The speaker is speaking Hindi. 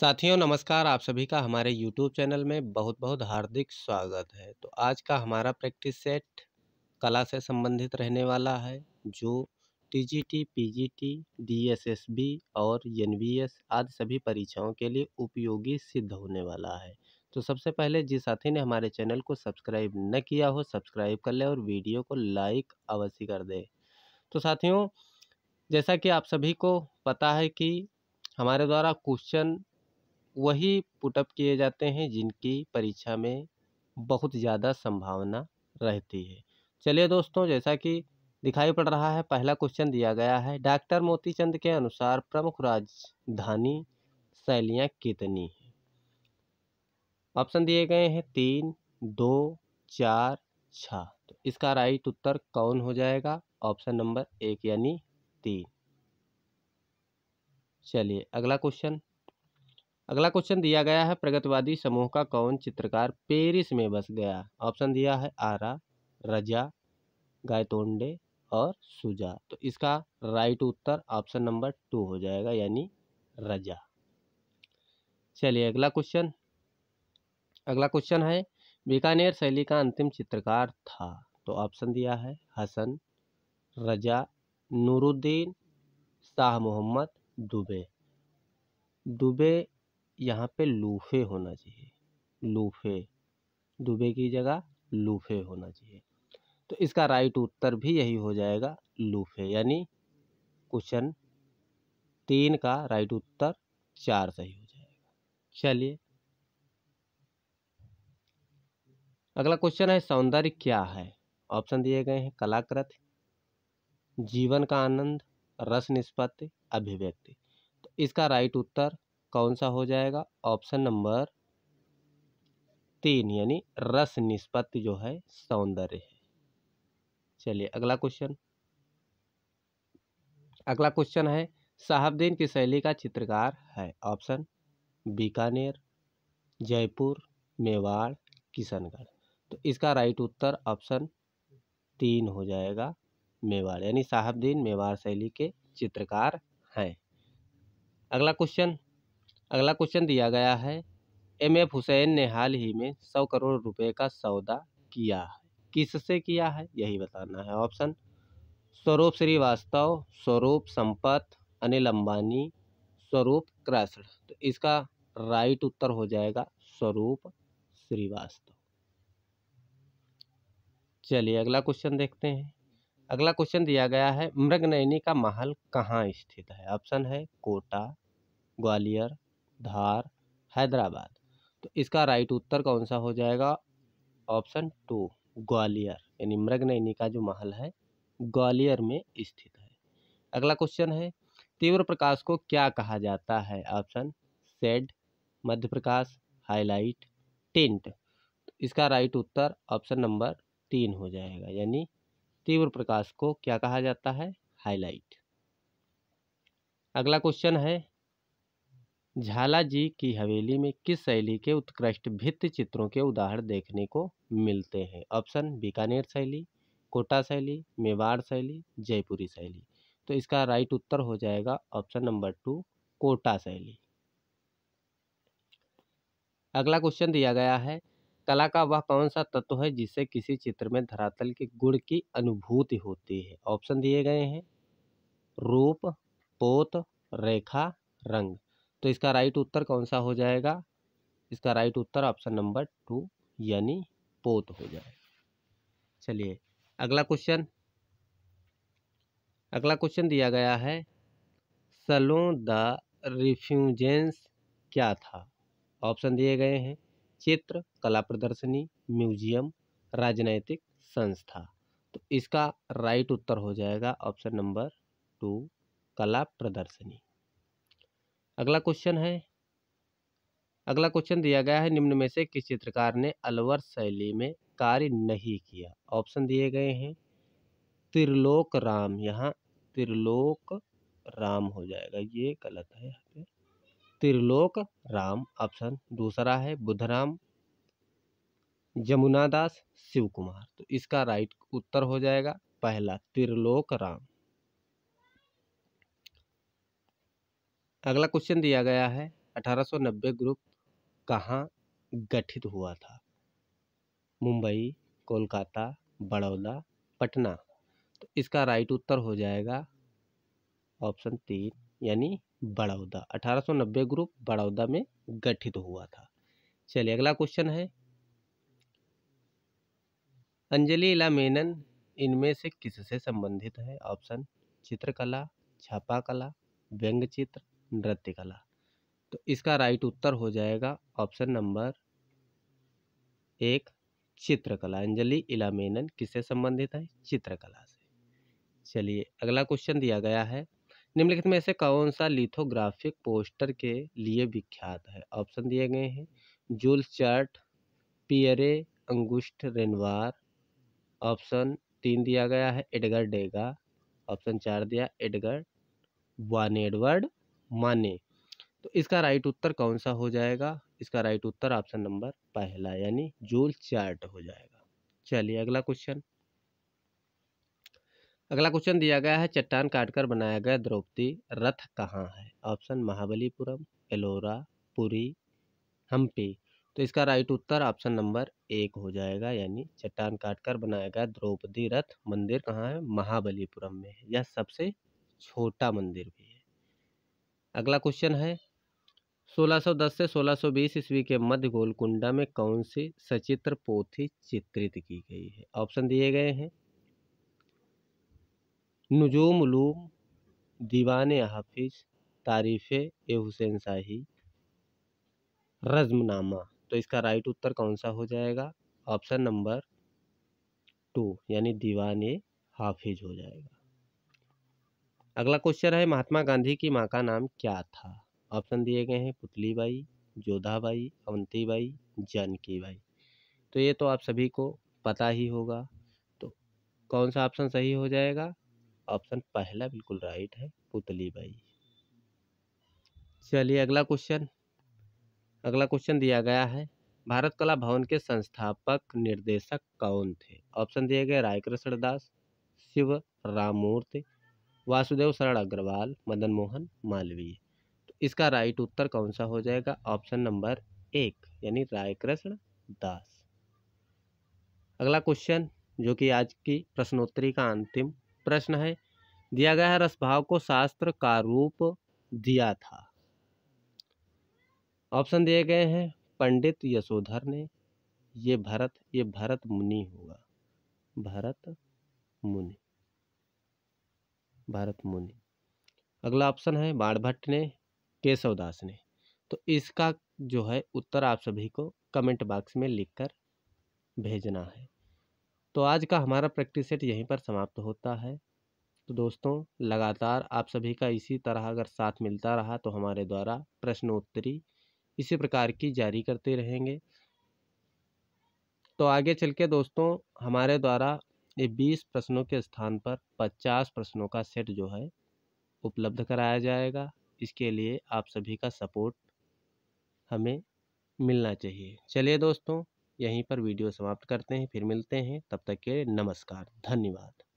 साथियों नमस्कार आप सभी का हमारे YouTube चैनल में बहुत बहुत हार्दिक स्वागत है तो आज का हमारा प्रैक्टिस सेट कला से संबंधित रहने वाला है जो एस एस बी और एस आदि सभी परीक्षाओं के लिए उपयोगी सिद्ध होने वाला है तो सबसे पहले जिस साथी ने हमारे चैनल को सब्सक्राइब न किया हो सब्सक्राइब कर ले और वीडियो को लाइक अवश्य कर दे तो साथियों जैसा कि आप सभी को पता है कि हमारे द्वारा क्वेश्चन वही पुटअप किए जाते हैं जिनकी परीक्षा में बहुत ज़्यादा संभावना रहती है चलिए दोस्तों जैसा कि दिखाई पड़ रहा है पहला क्वेश्चन दिया गया है डॉक्टर मोतीचंद के अनुसार प्रमुख राजधानी शैलियाँ कितनी हैं ऑप्शन दिए गए हैं तीन दो चार छः तो इसका राइट उत्तर कौन हो जाएगा ऑप्शन नंबर एक यानी तीन चलिए अगला क्वेश्चन अगला क्वेश्चन दिया गया है प्रगतिवादी समूह का कौन चित्रकार पेरिस में बस गया ऑप्शन दिया है आरा रजा गायतोंडे और सुजा तो इसका राइट उत्तर ऑप्शन नंबर टू हो जाएगा यानी रजा चलिए अगला क्वेश्चन अगला क्वेश्चन है बीकानेर शैली का अंतिम चित्रकार था तो ऑप्शन दिया है हसन रजा नूरुद्दीन शाह मोहम्मद दुबे दुबे यहाँ पे लूफे होना चाहिए लूफे दुबे की जगह लूफे होना चाहिए तो इसका राइट उत्तर भी यही हो जाएगा लूफे यानी क्वेश्चन तीन का राइट उत्तर चार सही हो जाएगा चलिए अगला क्वेश्चन है सौंदर्य क्या है ऑप्शन दिए गए हैं कलाकृत जीवन का आनंद रस निष्पत्ति अभिव्यक्ति तो इसका राइट उत्तर कौन सा हो जाएगा ऑप्शन नंबर तीन यानी रस निष्पत्ति जो है सौंदर्य है चलिए अगला क्वेश्चन अगला क्वेश्चन है साहबदीन की शैली का चित्रकार है ऑप्शन बीकानेर जयपुर मेवाड़ किशनगढ़ तो इसका राइट उत्तर ऑप्शन तीन हो जाएगा मेवाड़ यानी साहबदीन मेवाड़ शैली के चित्रकार हैं अगला क्वेश्चन अगला क्वेश्चन दिया गया है एम एफ हुसैन ने हाल ही में सौ करोड़ रुपए का सौदा किया है किससे किया है यही बताना है ऑप्शन स्वरूप श्रीवास्तव स्वरूप संपत अनिल अंबानी स्वरूप कृष्ण तो इसका राइट उत्तर हो जाएगा स्वरूप श्रीवास्तव चलिए अगला क्वेश्चन देखते हैं अगला क्वेश्चन दिया गया है मृगनयनी का महल कहाँ स्थित है ऑप्शन है कोटा ग्वालियर धार हैदराबाद तो इसका राइट उत्तर कौन सा हो जाएगा ऑप्शन टू ग्वालियर यानी मृगनयनी का जो महल है ग्वालियर में स्थित है अगला क्वेश्चन है तीव्र प्रकाश को क्या कहा जाता है ऑप्शन सेड मध्य प्रकाश हाईलाइट टिंट तो इसका राइट उत्तर ऑप्शन नंबर तीन हो जाएगा यानी तीव्र प्रकाश को क्या कहा जाता है हाईलाइट अगला क्वेश्चन है झाला जी की हवेली में किस शैली के उत्कृष्ट भित्त चित्रों के उदाहरण देखने को मिलते हैं ऑप्शन बीकानेर शैली कोटा शैली मेवाड़ शैली जयपुरी शैली तो इसका राइट उत्तर हो जाएगा ऑप्शन नंबर टू कोटा शैली अगला क्वेश्चन दिया गया है कला का वह कौन सा तत्व है जिससे किसी चित्र में धरातल के गुण की अनुभूति होती है ऑप्शन दिए गए हैं रूप पोत रेखा रंग तो इसका राइट उत्तर कौन सा हो जाएगा इसका राइट उत्तर ऑप्शन नंबर टू यानी पोत हो जाएगा चलिए अगला क्वेश्चन अगला क्वेश्चन दिया गया है सलों द रिफ्यूजेंस क्या था ऑप्शन दिए गए हैं चित्र कला प्रदर्शनी म्यूजियम राजनैतिक संस्था तो इसका राइट उत्तर हो जाएगा ऑप्शन नंबर टू कला प्रदर्शनी अगला क्वेश्चन है अगला क्वेश्चन दिया गया है निम्न में से किस चित्रकार ने अलवर शैली में कार्य नहीं किया ऑप्शन दिए गए हैं त्रिलोक राम यहाँ त्रिलोक राम हो जाएगा ये गलत है यहाँ पे त्रिलोक राम ऑप्शन दूसरा है बुधराम जमुना दास शिव कुमार तो इसका राइट उत्तर हो जाएगा पहला त्रिलोक राम अगला क्वेश्चन दिया गया है 1890 ग्रुप कहाँ गठित हुआ था मुंबई कोलकाता बड़ौदा पटना तो इसका राइट उत्तर हो जाएगा ऑप्शन तीन यानी बड़ौदा 1890 ग्रुप बड़ौदा में गठित हुआ था चलिए अगला क्वेश्चन है अंजलि इला मेनन इनमें से किससे संबंधित है ऑप्शन चित्रकला छापा कला व्यंग चित्र नृत्य कला तो इसका राइट उत्तर हो जाएगा ऑप्शन नंबर एक चित्रकला अंजलि इलामेनन किससे संबंधित है चित्रकला से चलिए अगला क्वेश्चन दिया गया है निम्नलिखित में से कौन सा लिथोग्राफिक पोस्टर के लिए विख्यात है ऑप्शन दिए गए हैं Jules Chéret Pierre Auguste Renoir option तीन दिया गया है एडगर डेगा ऑप्शन चार दिया एडगर वन एडवर्ड माने तो इसका राइट उत्तर कौन सा हो जाएगा इसका राइट उत्तर ऑप्शन नंबर पहला यानी जूल चार्ट हो जाएगा चलिए अगला क्वेश्चन अगला क्वेश्चन दिया गया है चट्टान काटकर बनाया गया द्रौपदी रथ कहाँ है ऑप्शन महाबलीपुरम एलोरा पुरी हम्पी तो इसका राइट उत्तर ऑप्शन नंबर एक हो जाएगा यानी चट्टान काटकर बनाया गया द्रौपदी रथ मंदिर कहाँ है महाबलीपुरम में यह सबसे छोटा मंदिर भी अगला क्वेश्चन है 1610 से 1620 ईस्वी के मध्य गोलकुंडा में कौन सी सचित्र पोथी चित्रित की गई है ऑप्शन दिए गए हैं नजूम लूम दीवान हाफिज तारीफ़ ए हुसैन शाही रजमनामा तो इसका राइट उत्तर कौन सा हो जाएगा ऑप्शन नंबर टू यानी दीवान हाफिज हो जाएगा अगला क्वेश्चन है महात्मा गांधी की माँ का नाम क्या था ऑप्शन दिए गए हैं पुतली बाई जोधाबाई अवंतीबाई जानकीबाई तो ये तो आप सभी को पता ही होगा तो कौन सा ऑप्शन सही हो जाएगा ऑप्शन पहला बिल्कुल राइट है पुतली बाई चलिए अगला क्वेश्चन अगला क्वेश्चन दिया गया है भारत कला भवन के संस्थापक निर्देशक कौन थे ऑप्शन दिए गए राय कृष्ण दास शिव राममूर्ति वासुदेव शरण अग्रवाल मदन मोहन मालवीय तो इसका राइट उत्तर कौन सा हो जाएगा ऑप्शन नंबर एक यानी राय कृष्ण दास अगला क्वेश्चन जो कि आज की प्रश्नोत्तरी का अंतिम प्रश्न है दिया गया है रसभाव को शास्त्र का रूप दिया था ऑप्शन दिए गए हैं पंडित यशोधर ने ये भरत ये भरत मुनि होगा भरत मुनि भारत मुनि अगला ऑप्शन है बाणभट्ट ने केशव दास ने तो इसका जो है उत्तर आप सभी को कमेंट बॉक्स में लिखकर भेजना है तो आज का हमारा प्रैक्टिस सेट यहीं पर समाप्त होता है तो दोस्तों लगातार आप सभी का इसी तरह अगर साथ मिलता रहा तो हमारे द्वारा प्रश्नोत्तरी इसी प्रकार की जारी करते रहेंगे तो आगे चल के दोस्तों हमारे द्वारा ये बीस प्रश्नों के स्थान पर पचास प्रश्नों का सेट जो है उपलब्ध कराया जाएगा इसके लिए आप सभी का सपोर्ट हमें मिलना चाहिए चलिए दोस्तों यहीं पर वीडियो समाप्त करते हैं फिर मिलते हैं तब तक के नमस्कार धन्यवाद